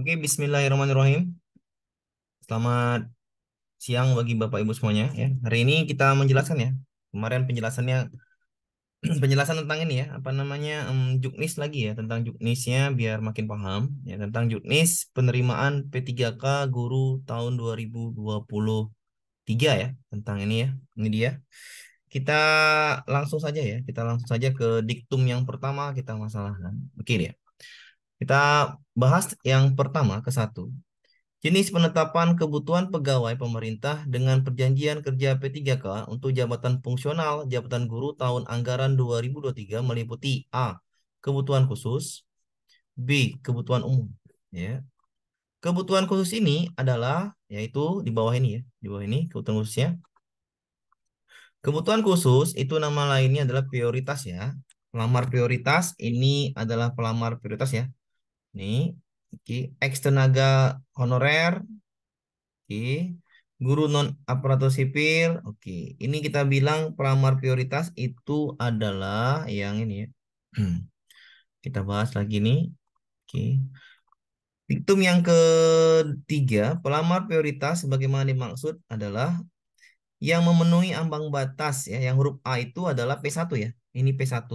Oke, bismillahirrahmanirrahim. Selamat siang bagi Bapak Ibu semuanya ya. Hari ini kita menjelaskan ya. Kemarin penjelasannya penjelasan tentang ini ya, apa namanya? Um, juknis lagi ya, tentang juknisnya biar makin paham ya tentang juknis penerimaan P3K guru tahun 2023 ya, tentang ini ya. Ini dia. Kita langsung saja ya, kita langsung saja ke diktum yang pertama kita masalahkan. Oke ya. Kita bahas yang pertama ke satu. Jenis penetapan kebutuhan pegawai pemerintah dengan perjanjian kerja P3K untuk jabatan fungsional jabatan guru tahun anggaran 2023 meliputi A. kebutuhan khusus, B. kebutuhan umum, ya. Kebutuhan khusus ini adalah yaitu di bawah ini ya, di bawah ini kebutuhan khususnya. Kebutuhan khusus itu nama lainnya adalah prioritas ya. Pelamar prioritas ini adalah pelamar prioritas ya. Nih, iki ex tenaga honorer, oke. Guru non aparatur sipil, oke. Ini kita bilang pelamar prioritas itu adalah yang ini ya. kita bahas lagi nih. Oke. Diktum yang ketiga, pelamar prioritas sebagaimana dimaksud adalah yang memenuhi ambang batas ya, yang huruf A itu adalah P1 ya. Ini P1,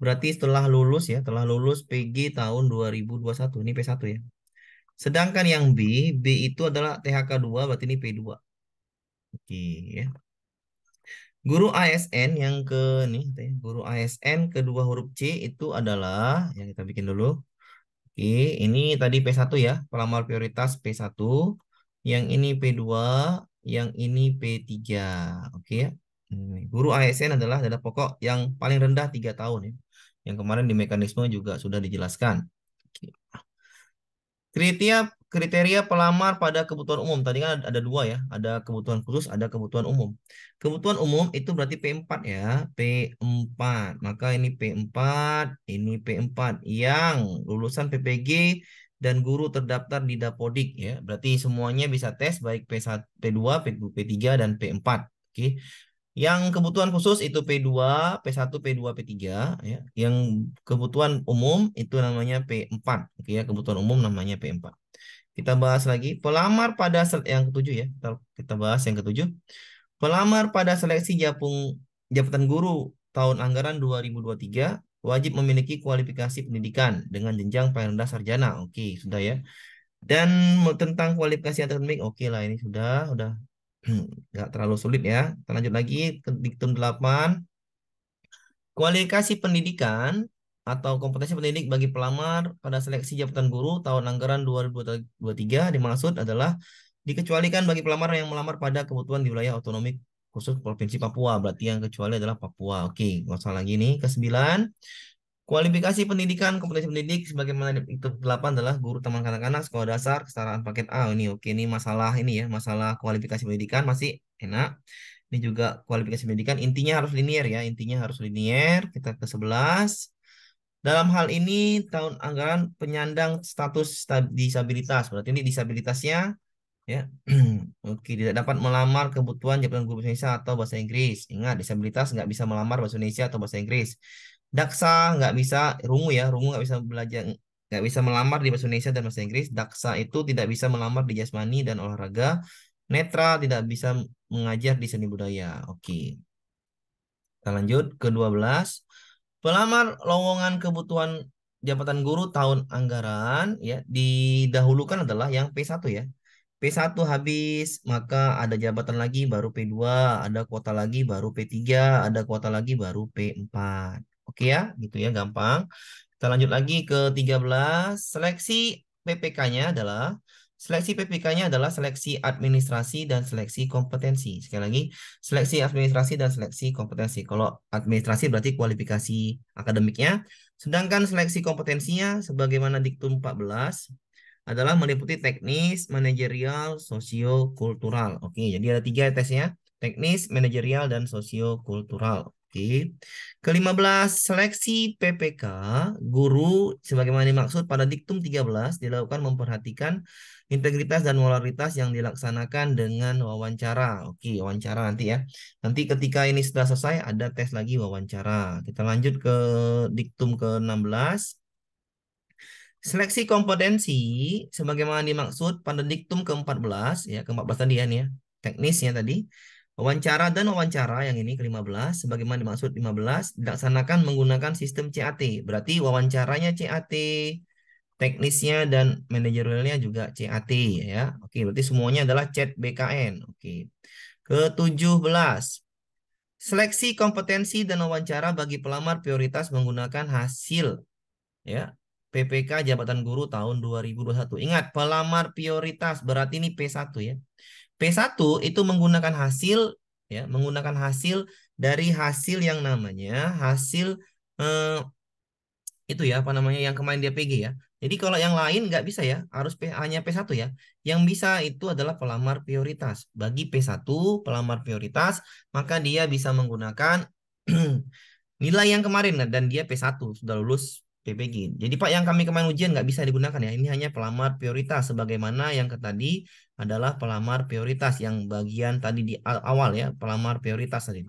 Berarti setelah lulus ya, setelah lulus PG tahun 2021, ini P1 ya. Sedangkan yang B, B itu adalah THK2, berarti ini P2. Oke ya. Guru ASN yang ke nih, guru ASN kedua huruf C itu adalah yang kita bikin dulu. Oke, ini tadi P1 ya, pelamar prioritas P1, yang ini P2, yang ini P3. Oke ya. Guru ASN adalah dana pokok yang paling rendah 3 tahun ya yang kemarin di mekanisme juga sudah dijelaskan. Kriteria kriteria pelamar pada kebutuhan umum. Tadi kan ada dua ya, ada kebutuhan khusus, ada kebutuhan umum. Kebutuhan umum itu berarti P4 ya, P4. Maka ini P4, ini P4 yang lulusan PPG dan guru terdaftar di Dapodik ya. Berarti semuanya bisa tes baik P1, P2, P2, P3 dan P4. Oke. Yang kebutuhan khusus itu P2, P1, P2, P3 ya. Yang kebutuhan umum itu namanya P4. Oke gitu ya, kebutuhan umum namanya P4. Kita bahas lagi pelamar pada yang ketujuh ya. Kita, bahas yang ketujuh. Pelamar pada seleksi japung jabatan guru tahun anggaran 2023 wajib memiliki kualifikasi pendidikan dengan jenjang paling rendah sarjana. Oke, sudah ya. Dan tentang kualifikasi akademik, oke lah ini sudah, sudah nggak terlalu sulit ya. Kita lanjut lagi ke diktum 8. Kualifikasi pendidikan atau kompetensi pendidik bagi pelamar pada seleksi jabatan guru tahun anggaran 2023 dimaksud adalah dikecualikan bagi pelamar yang melamar pada kebutuhan di wilayah otonomi khusus Provinsi Papua. Berarti yang kecuali adalah Papua. Oke, nggak salah lagi nih. Ke-9. Kualifikasi pendidikan, kompetensi pendidik sebagaimana di itu 8 adalah guru teman kanak-kanak, sekolah dasar, kesetaraan paket A. Ini oke, ini masalah ini ya, masalah kualifikasi pendidikan masih enak. Ini juga kualifikasi pendidikan, intinya harus linier ya, intinya harus linier. Kita ke 11. Dalam hal ini tahun anggaran penyandang status disabilitas. Berarti ini disabilitasnya ya. oke, tidak dapat melamar kebutuhan jabatan guru bahasa Indonesia atau bahasa Inggris. Ingat, disabilitas nggak bisa melamar bahasa Indonesia atau bahasa Inggris Daksa nggak bisa rungu ya, rungu nggak bisa belajar nggak bisa melamar di bahasa Indonesia dan bahasa Inggris. Daksa itu tidak bisa melamar di jasmani dan olahraga. Netra tidak bisa mengajar di seni budaya. Oke. Kita lanjut ke 12. Pelamar lowongan kebutuhan jabatan guru tahun anggaran ya didahulukan adalah yang P1 ya. P1 habis, maka ada jabatan lagi baru P2, ada kuota lagi baru P3, ada kuota lagi baru P4. Oke ya, gitu ya, gampang. Kita lanjut lagi ke 13. Seleksi PPK-nya adalah Seleksi PPK-nya adalah seleksi administrasi dan seleksi kompetensi. Sekali lagi, seleksi administrasi dan seleksi kompetensi. Kalau administrasi berarti kualifikasi akademiknya. Sedangkan seleksi kompetensinya sebagaimana diktum 14 adalah meliputi teknis, manajerial, sosio-kultural. Oke, jadi ada tiga tesnya. Teknis, manajerial, dan sosio-kultural. Oke. Kelima belas, seleksi PPK guru sebagaimana dimaksud pada diktum 13 dilakukan memperhatikan integritas dan moralitas yang dilaksanakan dengan wawancara. Oke, wawancara nanti ya. Nanti ketika ini sudah selesai ada tes lagi wawancara. Kita lanjut ke diktum ke-16. Seleksi kompetensi sebagaimana dimaksud pada diktum ke-14 ya, ke-14 tadi ya nih ya, teknisnya tadi Wawancara dan wawancara yang ini ke-15, sebagaimana dimaksud 15, dilaksanakan menggunakan sistem CAT. Berarti wawancaranya CAT, teknisnya dan manajerialnya juga CAT ya. Oke, berarti semuanya adalah chat BKN. Oke. Ke-17. Seleksi kompetensi dan wawancara bagi pelamar prioritas menggunakan hasil ya PPK Jabatan Guru tahun 2021. Ingat, pelamar prioritas berarti ini P1 ya. P1 itu menggunakan hasil ya, menggunakan hasil dari hasil yang namanya hasil eh, itu ya apa namanya yang kemarin dia pg ya. Jadi kalau yang lain nggak bisa ya, harus P, hanya P1 ya. Yang bisa itu adalah pelamar prioritas. Bagi P1 pelamar prioritas, maka dia bisa menggunakan nilai yang kemarin dan dia P1 sudah lulus PPG. Jadi Pak yang kami kemarin ujian nggak bisa digunakan ya. Ini hanya pelamar prioritas sebagaimana yang ke tadi adalah pelamar prioritas yang bagian tadi di awal ya, pelamar prioritas tadi.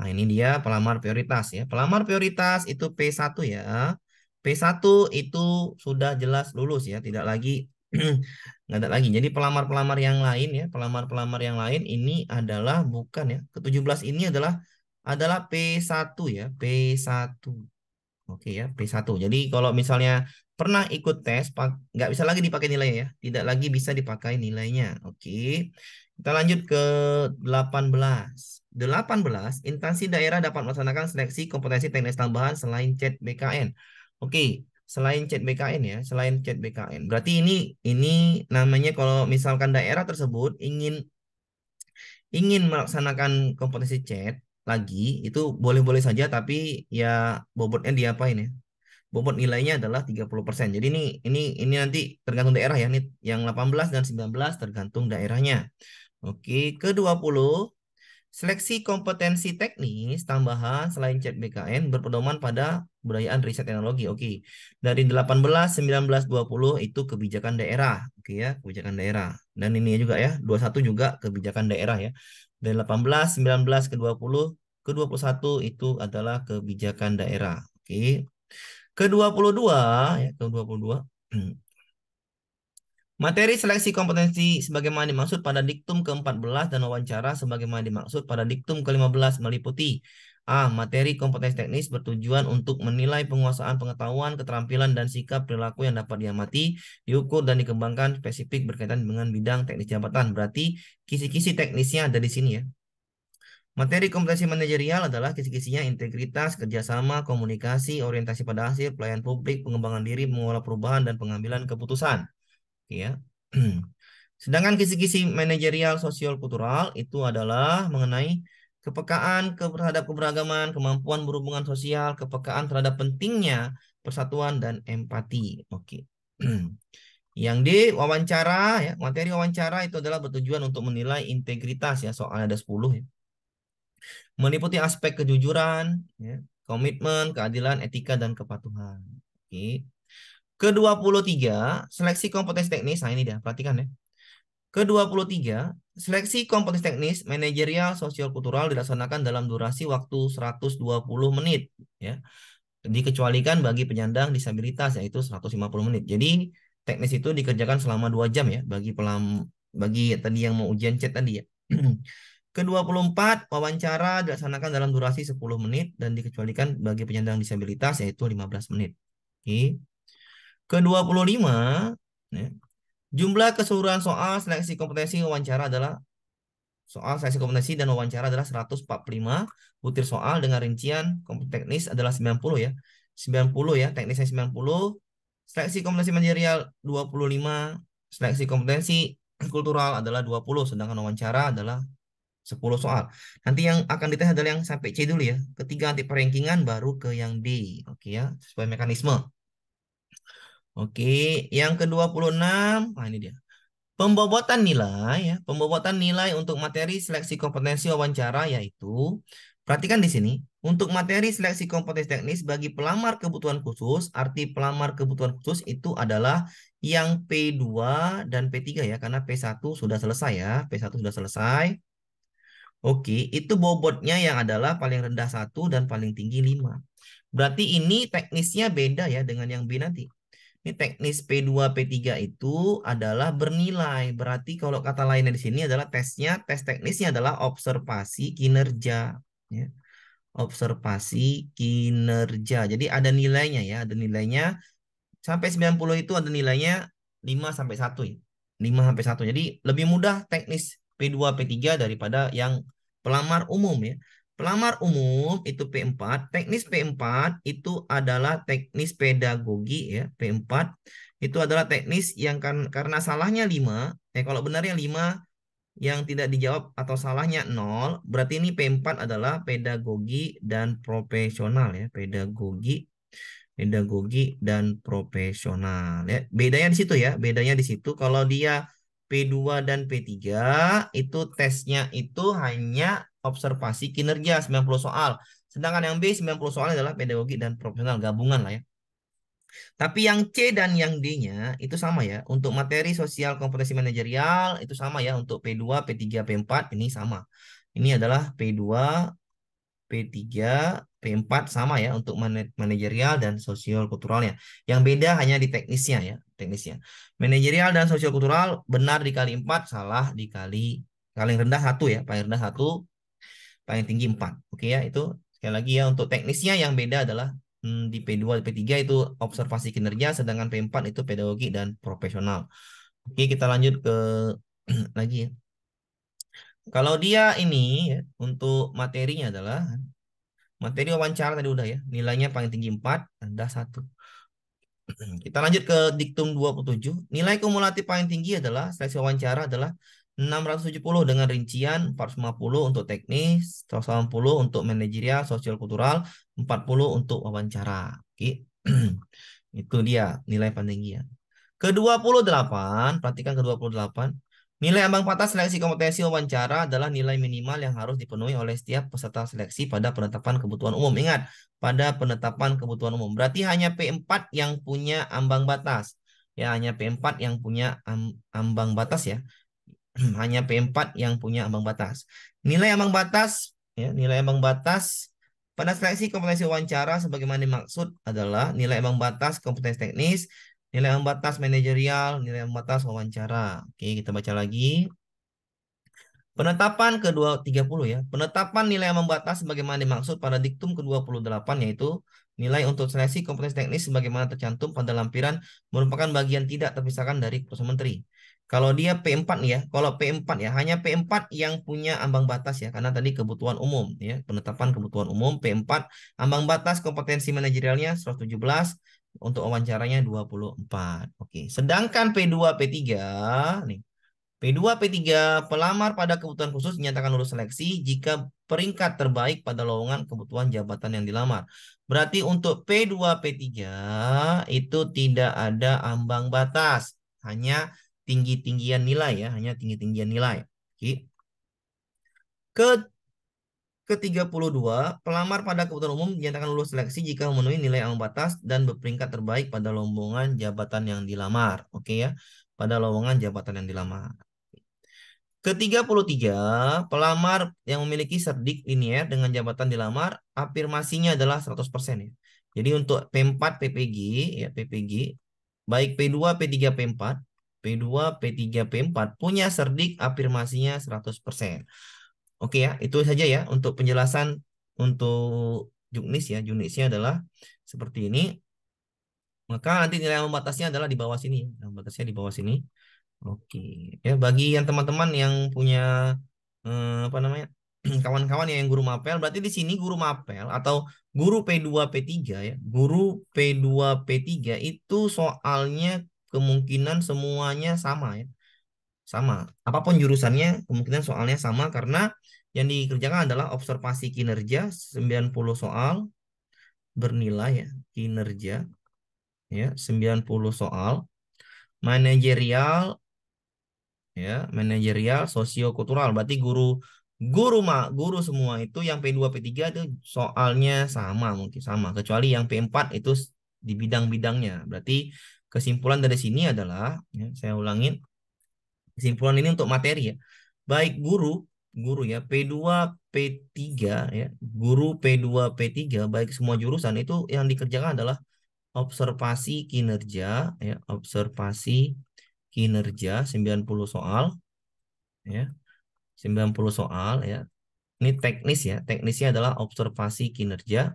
Nah, ini dia pelamar prioritas ya. Pelamar prioritas itu P1 ya. P1 itu sudah jelas lulus ya, tidak lagi nggak ada lagi. Jadi pelamar-pelamar yang lain ya, pelamar-pelamar yang lain ini adalah bukan ya. Ke-17 ini adalah adalah P1 ya, P1. Oke ya, P1. Jadi kalau misalnya pernah ikut tes, nggak bisa lagi dipakai nilainya ya. Tidak lagi bisa dipakai nilainya. Oke, kita lanjut ke 18. 18, instansi daerah dapat melaksanakan seleksi kompetensi teknis tambahan selain chat e BKN. Oke, selain chat e BKN ya, selain chat e BKN. Berarti ini ini namanya kalau misalkan daerah tersebut ingin ingin melaksanakan kompetensi chat, lagi itu boleh-boleh saja tapi ya bobotnya diapain ini ya? bobot nilainya adalah 30%. Jadi ini ini ini nanti tergantung daerah ya. Ini yang 18 dan 19 tergantung daerahnya. Oke, ke-20 seleksi kompetensi teknis tambahan selain cek BKN berpedoman pada budayaan riset teknologi. Oke. Dari 18, 19, 20 itu kebijakan daerah. Oke ya, kebijakan daerah. Dan ini juga ya, 21 juga kebijakan daerah ya. Dari 18, 19 ke 20 ke-21 itu adalah kebijakan daerah. Oke. Ke-22 ya, ke-22 Materi seleksi kompetensi sebagaimana dimaksud pada diktum ke-14 dan wawancara sebagaimana dimaksud pada diktum ke-15 meliputi A. Materi kompetensi teknis bertujuan untuk menilai penguasaan pengetahuan, keterampilan, dan sikap perilaku yang dapat diamati, diukur, dan dikembangkan spesifik berkaitan dengan bidang teknis jabatan. Berarti kisi-kisi teknisnya ada di sini ya. Materi kompetensi manajerial adalah kisi-kisinya integritas, kerjasama, komunikasi, orientasi pada hasil, pelayan publik, pengembangan diri, mengolah perubahan, dan pengambilan keputusan. Ya. Sedangkan kisi-kisi manajerial sosial kultural itu adalah mengenai kepekaan terhadap keberagaman, kemampuan berhubungan sosial, kepekaan terhadap pentingnya persatuan dan empati. Oke. Yang di wawancara ya, materi wawancara itu adalah bertujuan untuk menilai integritas ya, Soalnya ada 10 ya meliputi aspek kejujuran, ya, komitmen, keadilan, etika, dan kepatuhan. Oke. Ke-23, seleksi kompetensi teknis. Nah ini dia, perhatikan ya. Ke-23, seleksi kompetensi teknis manajerial sosial, kultural dilaksanakan dalam durasi waktu 120 menit. ya Dikecualikan bagi penyandang disabilitas yaitu 150 menit. Jadi teknis itu dikerjakan selama dua jam ya bagi pelam bagi tadi yang mau ujian chat tadi ya. Ke-24, wawancara dilaksanakan dalam durasi 10 menit dan dikecualikan bagi penyandang disabilitas yaitu 15 menit. Oke. Ke-25, ya, jumlah keseluruhan soal seleksi kompetensi wawancara adalah soal seleksi kompetensi dan wawancara adalah 145 butir soal dengan rincian teknis adalah 90 ya. 90 ya, teknisnya 90. Seleksi kompetensi manajerial 25, seleksi kompetensi kultural adalah 20 sedangkan wawancara adalah 10 soal. Nanti yang akan ditanya adalah yang sampai C dulu ya. Ketiga nanti perankingan baru ke yang D. Oke ya, sesuai mekanisme. Oke, yang ke-26, nah ini dia. Pembobotan nilai ya, pembobotan nilai untuk materi seleksi kompetensi wawancara yaitu perhatikan di sini, untuk materi seleksi kompetensi teknis bagi pelamar kebutuhan khusus, arti pelamar kebutuhan khusus itu adalah yang P2 dan P3 ya karena P1 sudah selesai ya, P1 sudah selesai. Oke, itu bobotnya yang adalah paling rendah satu dan paling tinggi 5. Berarti ini teknisnya beda ya dengan yang B nanti. Ini teknis P2, P3 itu adalah bernilai. Berarti kalau kata lainnya di sini adalah tesnya, tes teknisnya adalah observasi kinerja. Ya. Observasi kinerja. Jadi ada nilainya ya, ada nilainya. Sampai 90 itu ada nilainya 5 sampai 1 ya. 5 sampai 1. Jadi lebih mudah teknis P2, P3 daripada yang pelamar umum ya. Pelamar umum itu P4, teknis P4 itu adalah teknis pedagogi ya, P4 itu adalah teknis yang kan karena salahnya 5, eh kalau benarnya 5 yang tidak dijawab atau salahnya 0, berarti ini P4 adalah pedagogi dan profesional ya, pedagogi pedagogi dan profesional ya. Bedanya di situ ya, bedanya di situ kalau dia P2 dan P3 itu tesnya itu hanya observasi kinerja 90 soal. Sedangkan yang B 90 soal adalah pedagogi dan profesional gabungan lah ya. Tapi yang C dan yang D-nya itu sama ya. Untuk materi sosial kompetensi manajerial itu sama ya. Untuk P2, P3, P4 ini sama. Ini adalah P2, P3, P4 sama ya untuk manajerial dan sosial kulturalnya. Yang beda hanya di teknisnya ya teknisnya. Manajerial dan sosial kultural benar dikali empat, salah dikali paling rendah satu ya, paling rendah satu, paling tinggi empat. Oke ya, itu sekali lagi ya untuk teknisnya yang beda adalah hmm, di P2 P3 itu observasi kinerja, sedangkan P4 itu pedagogi dan profesional. Oke, kita lanjut ke lagi ya. Kalau dia ini ya, untuk materinya adalah materi wawancara tadi udah ya, nilainya paling tinggi empat, rendah satu. Kita lanjut ke diktum 27. Nilai kumulatif paling tinggi adalah seleksi wawancara adalah 670 dengan rincian 450 untuk teknis, 180 untuk manajerial, sosial kultural, 40 untuk wawancara. Oke. Itu dia nilai paling tinggi ya. Ke-28, perhatikan ke-28. Nilai ambang batas seleksi kompetensi wawancara adalah nilai minimal yang harus dipenuhi oleh setiap peserta seleksi pada penetapan kebutuhan umum. Ingat, pada penetapan kebutuhan umum. Berarti hanya P4 yang punya ambang batas. Ya, hanya P4 yang punya ambang batas ya. hanya P4 yang punya ambang batas. Nilai ambang batas ya, nilai ambang batas pada seleksi kompetensi wawancara sebagaimana dimaksud adalah nilai ambang batas kompetensi teknis Nilai ambang batas manajerial, nilai ambang batas wawancara. Oke, kita baca lagi. Penetapan ke-30 ya. Penetapan nilai ambang batas sebagaimana dimaksud pada diktum ke-28 yaitu nilai untuk seleksi kompetensi teknis sebagaimana tercantum pada lampiran merupakan bagian tidak terpisahkan dari keputusan menteri. Kalau dia P4 ya, kalau P4 ya hanya P4 yang punya ambang batas ya karena tadi kebutuhan umum ya, penetapan kebutuhan umum P4 ambang batas kompetensi manajerialnya 117, untuk wawancaranya 24. Oke, sedangkan P2 P3 nih. P2 P3 pelamar pada kebutuhan khusus dinyatakan lulus seleksi jika peringkat terbaik pada lowongan kebutuhan jabatan yang dilamar. Berarti untuk P2 P3 itu tidak ada ambang batas, hanya tinggi-tinggian nilai ya, hanya tinggi-tinggian nilai. Oke. Ke ke-32, pelamar pada kebutuhan umum dinyatakan lulus seleksi jika memenuhi nilai ambang batas dan berperingkat terbaik pada lowongan jabatan yang dilamar. Oke okay ya, pada lowongan jabatan yang dilamar. Ke-33, pelamar yang memiliki serdik linier dengan jabatan dilamar, afirmasinya adalah 100% ya. Jadi untuk P4 PPG ya PPG baik P2 P3 P4 P2 P3 P4 punya serdik afirmasinya 100%. Oke ya, itu saja ya untuk penjelasan untuk juknis ya. Juknisnya adalah seperti ini. Maka nanti nilai pembatasnya adalah di bawah sini. pembatasnya batasnya di bawah sini. Oke. Ya, bagi yang teman-teman yang punya eh, apa namanya? kawan-kawan ya yang guru mapel berarti di sini guru mapel atau guru P2 P3 ya. Guru P2 P3 itu soalnya kemungkinan semuanya sama ya sama. Apapun jurusannya, kemungkinan soalnya sama karena yang dikerjakan adalah observasi kinerja 90 soal bernilai ya, kinerja ya 90 soal manajerial ya, manajerial sosiokultural. Berarti guru guru mak guru semua itu yang P2 P3 itu soalnya sama mungkin sama kecuali yang P4 itu di bidang-bidangnya. Berarti kesimpulan dari sini adalah ya, saya ulangin kesimpulan ini untuk materi ya. Baik guru, guru ya, P2, P3 ya, guru P2, P3 baik semua jurusan itu yang dikerjakan adalah observasi kinerja ya, observasi kinerja 90 soal ya. 90 soal ya. Ini teknis ya, teknisnya adalah observasi kinerja.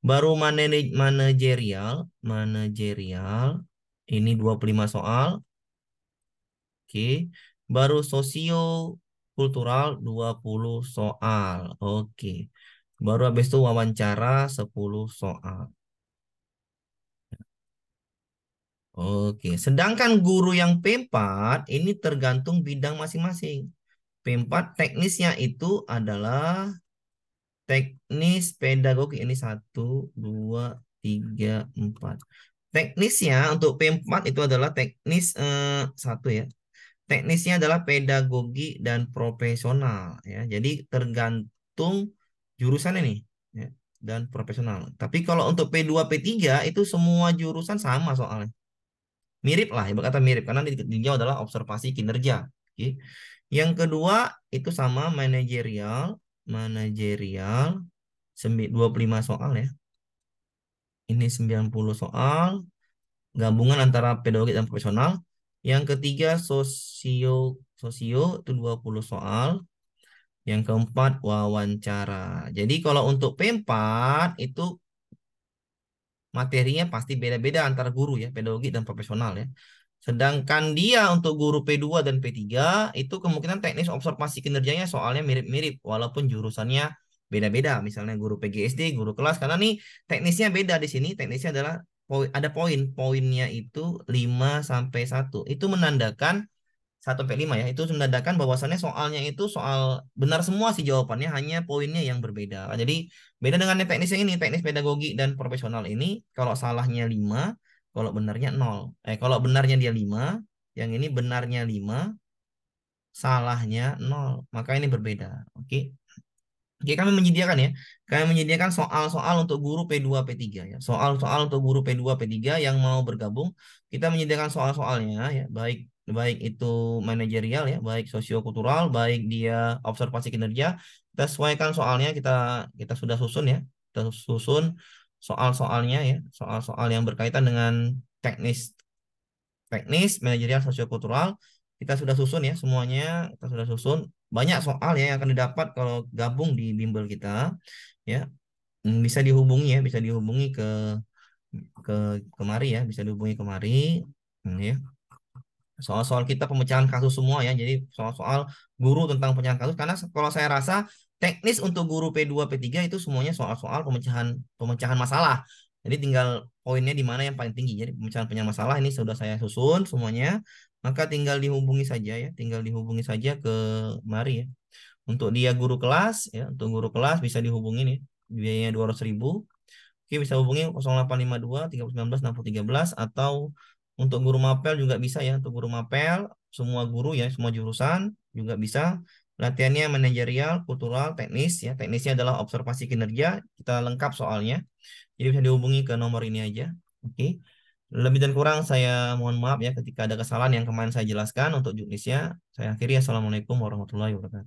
Baru manajerial, manajerial ini 25 soal Oke. Baru sosio kultural 20 soal. Oke. Baru habis itu wawancara 10 soal. Oke, sedangkan guru yang P4 ini tergantung bidang masing-masing. P4 teknisnya itu adalah teknis pedagogi ini 1 2 3 4. Teknisnya untuk P4 itu adalah teknis eh, satu ya teknisnya adalah pedagogi dan profesional ya. Jadi tergantung jurusan ini ya, dan profesional. Tapi kalau untuk P2 P3 itu semua jurusan sama soalnya. Mirip lah, ibarat kata mirip karena ditinjau adalah observasi kinerja. Oke. Yang kedua itu sama manajerial, manajerial 25 soal ya. Ini 90 soal gabungan antara pedagogi dan profesional yang ketiga sosio sosio itu 20 soal. Yang keempat wawancara. Jadi kalau untuk P4 itu materinya pasti beda-beda antara guru ya, pedagogi dan profesional ya. Sedangkan dia untuk guru P2 dan P3 itu kemungkinan teknis observasi kinerjanya soalnya mirip-mirip walaupun jurusannya beda-beda. Misalnya guru PGSD, guru kelas karena nih teknisnya beda di sini, teknisnya adalah poin ada poin poinnya itu 5 sampai 1 itu menandakan 1 sampai 5 ya itu menandakan bahwasannya soalnya itu soal benar semua sih jawabannya hanya poinnya yang berbeda nah, jadi beda dengan teknis yang ini teknis pedagogi dan profesional ini kalau salahnya 5 kalau benarnya 0 eh kalau benarnya dia 5 yang ini benarnya 5 salahnya 0 maka ini berbeda oke okay? Oke, kami menyediakan ya. Kami menyediakan soal-soal untuk guru P2, P3 ya. Soal-soal untuk guru P2, P3 yang mau bergabung, kita menyediakan soal-soalnya ya, baik baik itu manajerial ya, baik sosiokultural, baik dia observasi kinerja. Kita sesuaikan soalnya, kita kita sudah susun ya. Kita susun soal-soalnya ya, soal-soal yang berkaitan dengan teknis teknis manajerial sosiokultural kita sudah susun ya semuanya kita sudah susun banyak soal ya yang akan didapat kalau gabung di bimbel kita ya hmm, bisa dihubungi ya bisa dihubungi ke ke kemari ya bisa dihubungi kemari hmm, ya soal-soal kita pemecahan kasus semua ya jadi soal-soal guru tentang pemecahan kasus karena kalau saya rasa teknis untuk guru P2 P3 itu semuanya soal-soal pemecahan pemecahan masalah jadi tinggal poinnya di mana yang paling tinggi. Jadi pemecahan punya masalah ini sudah saya susun semuanya. Maka tinggal dihubungi saja ya, tinggal dihubungi saja ke Mari ya. Untuk dia guru kelas ya, untuk guru kelas bisa dihubungi nih Biayanya 200 ribu. Oke, bisa hubungi 0852 tiga 6013 atau untuk guru mapel juga bisa ya, untuk guru mapel semua guru ya, semua jurusan juga bisa Latihannya manajerial, kultural, teknis. Ya, teknisnya adalah observasi kinerja. Kita lengkap soalnya. Jadi bisa dihubungi ke nomor ini aja. Oke. Okay. Lebih dan kurang saya mohon maaf ya ketika ada kesalahan yang kemarin saya jelaskan untuk juknisnya. Saya akhiri. Assalamualaikum warahmatullahi wabarakatuh.